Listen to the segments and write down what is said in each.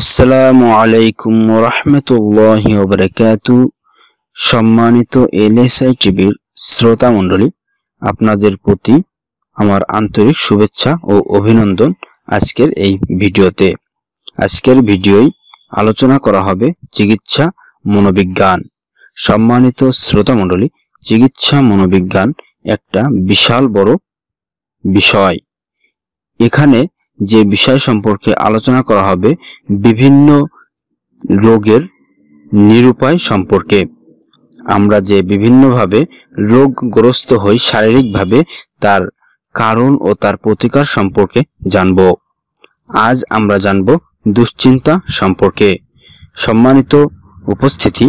আসসালামু আলাইকুম রহমতুল্লাহ ওবরাকাতু সম্মানিত এলএসআই টিভির শ্রোতা মণ্ডলী আপনাদের প্রতি আমার আন্তরিক শুভেচ্ছা ও অভিনন্দন আজকের এই ভিডিওতে আজকের ভিডিওয় আলোচনা করা হবে চিকিৎসা মনোবিজ্ঞান সম্মানিত শ্রোতা মণ্ডলী চিকিৎসা মনোবিজ্ঞান একটা বিশাল বড় বিষয় এখানে যে বিষয় সম্পর্কে আলোচনা করা হবে বিভিন্ন রোগের নিরুপায় সম্পর্কে আমরা যে বিভিন্নভাবে রোগগ্রস্ত হই শারীরিকভাবে তার কারণ ও তার প্রতিকার সম্পর্কে জানব আজ আমরা জানব দুশ্চিন্তা সম্পর্কে সম্মানিত উপস্থিতি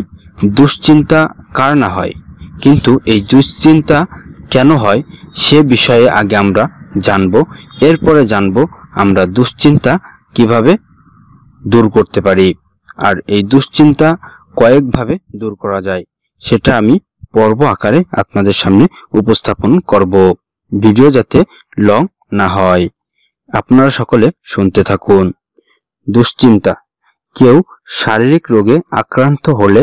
দুশ্চিন্তা কার না হয় কিন্তু এই দুশ্চিন্তা কেন হয় সে বিষয়ে আগে আমরা জানব এরপরে জানব আমরা দুশ্চিন্তা কিভাবে দূর করতে পারি আর এই দুশ্চিন্তা কয়েকভাবে দূর করা যায় সেটা আমি পর্ব আকারে আপনাদের সামনে উপস্থাপন করব ভিডিও যাতে লং না হয় আপনারা সকলে শুনতে থাকুন দুশ্চিন্তা কেউ শারীরিক রোগে আক্রান্ত হলে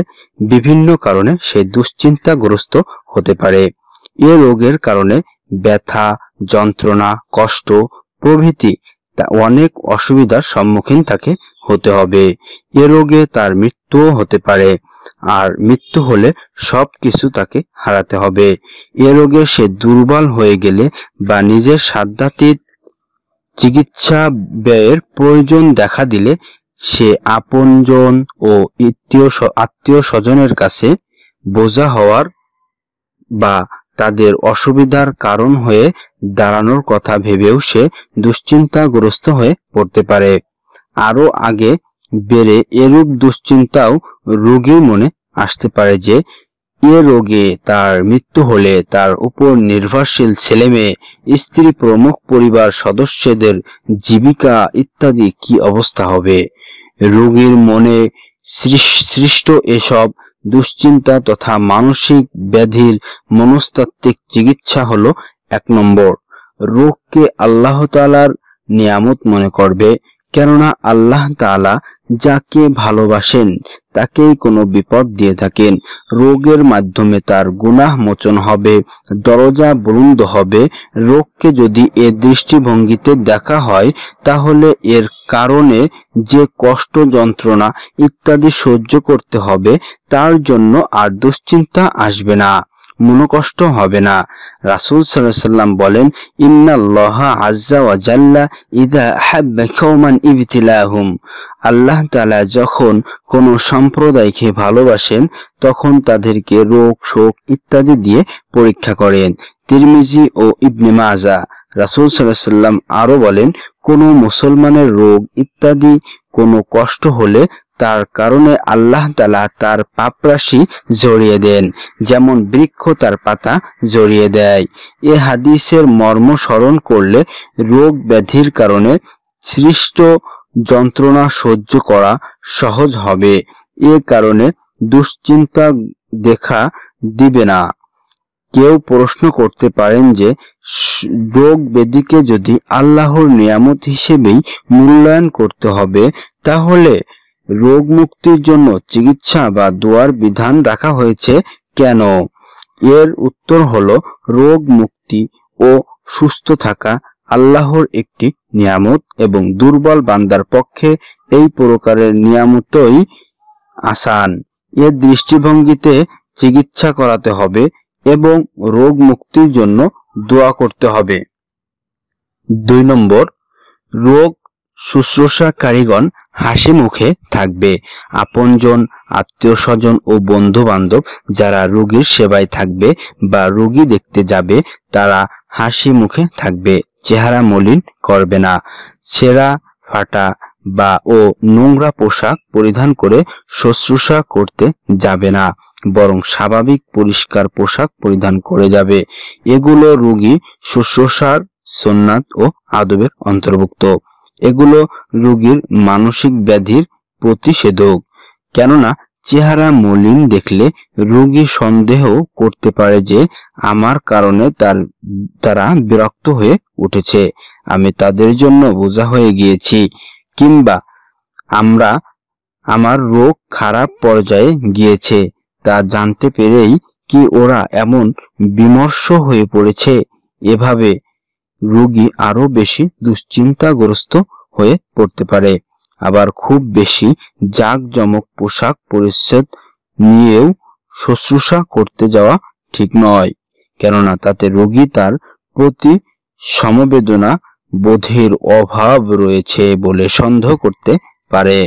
বিভিন্ন কারণে সে দুশ্চিন্তাগ্রস্ত হতে পারে এ রোগের কারণে ব্যথা যন্ত্রণা কষ্ট প্রভৃতি তা অনেক অসুবিধার সম্মুখীন তাকে হতে হবে এ রোগে তার মৃত্যুও হতে পারে আর মৃত্যু হলে সব কিছু তাকে হারাতে হবে এ রোগে সে দুর্বল হয়ে গেলে বা নিজের সাধ্যাতীত চিকিৎসা ব্যয়ের প্রয়োজন দেখা দিলে সে আপনজন ও আত্মীয় স্বজনের কাছে বোঝা হওয়ার বা তাদের অসুবিধার কারণ হয়ে দাঁড়ানোর কথা ভেবেও সে দুশ্চিন্তাগ্রস্ত হয়ে পড়তে পারে আরও আগে বেড়ে এরূপ দুশ্চিন্তাও রোগীর মনে আসতে পারে যে এ রোগে তার মৃত্যু হলে তার উপর নির্ভরশীল মেয়ে স্ত্রী প্রমুখ পরিবার সদস্যদের জীবিকা ইত্যাদি কি অবস্থা হবে রোগীর মনে সৃষ্ট এসব দুশ্চিন্তা তথা মানসিক ব্যাধির মনস্তাত্ত্বিক চিকিৎসা হলো এক নম্বর রোগকে আল্লাহ তালার নিয়ামত মনে করবে কেননা আল্লাহ তালা যাকে ভালোবাসেন তাকেই কোনো বিপদ দিয়ে থাকেন রোগের মাধ্যমে তার গুনাহ মোচন হবে দরজা বরুন্দ হবে রোগকে যদি এ দৃষ্টিভঙ্গিতে দেখা হয় তাহলে এর কারণে যে কষ্ট যন্ত্রণা ইত্যাদি সহ্য করতে হবে তার জন্য আর দুশ্চিন্তা আসবে না মনোকষ্ট হবে না রাসুল সাল্লাম বলেন ইন্নাল্লাহ আজ্জা জাল্লা ইদা হাব্বা আল্লাহ তালা যখন কোনো সম্প্রদায়কে ভালোবাসেন তখন তাদেরকে রোগ শোক ইত্যাদি দিয়ে পরীক্ষা করেন তিরমিজি ও ইবনে মাজা রাসুল সাল্লাম আরো বলেন কোনো মুসলমানের রোগ ইত্যাদি কোনো কষ্ট হলে তার কারণে আল্লাহ তালা তার পাপরাশি জড়িয়ে দেন যেমন বৃক্ষ তার পাতা জড়িয়ে দেয় এ হাদিসের মর্ম স্মরণ করলে রোগ ব্যাধির কারণে সৃষ্ট যন্ত্রণা সহ্য করা সহজ হবে এ কারণে দুশ্চিন্তা দেখা দিবে না কেউ প্রশ্ন করতে পারেন যে রোগ ব্যাধিকে যদি আল্লাহর নিয়ামত হিসেবেই মূল্যায়ন করতে হবে তাহলে রোগ মুক্তির জন্য চিকিৎসা বা দোয়ার বিধান রাখা হয়েছে কেন এর উত্তর হল রোগ মুক্তি ও সুস্থ থাকা আল্লাহর একটি নিয়ামত এবং দুর্বল বান্দার পক্ষে এই প্রকারের নিয়ামতই আসান এর দৃষ্টিভঙ্গিতে চিকিৎসা করাতে হবে এবং রোগ মুক্তির জন্য দোয়া করতে হবে দুই নম্বর রোগ শুশ্রূষাকারীগণ হাসি মুখে থাকবে আপনজন আত্মীয় স্বজন ও বন্ধু বান্ধব যারা রোগীর সেবায় থাকবে বা রোগী দেখতে যাবে তারা হাসি মুখে থাকবে চেহারা মলিন করবে না ছেঁড়া ফাটা বা ও নোংরা পোশাক পরিধান করে শুশ্রূষা করতে যাবে না বরং স্বাভাবিক পরিষ্কার পোশাক পরিধান করে যাবে এগুলো রোগী শুশ্রূষার সোননাথ ও আদবের অন্তর্ভুক্ত এগুলো রোগীর মানসিক ব্যাধির প্রতিষেধক কেননা চেহারা মলিন দেখলে রোগী সন্দেহ করতে পারে যে আমার কারণে তার তারা বিরক্ত হয়ে উঠেছে আমি তাদের জন্য বোঝা হয়ে গিয়েছি কিংবা আমরা আমার রোগ খারাপ পর্যায়ে গিয়েছে তা জানতে পেরেই কি ওরা এমন বিমর্ষ হয়ে পড়েছে এভাবে রোগী আরও বেশি দুশ্চিন্তাগ্রস্ত হয়ে পড়তে পারে আবার খুব বেশি জাঁকজমক পোশাক পরিচ্ছেদ নিয়েও শুশ্রূষা করতে যাওয়া ঠিক নয় কেননা তাতে রোগী তার প্রতি সমবেদনা বোধের অভাব রয়েছে বলে সন্দেহ করতে পারে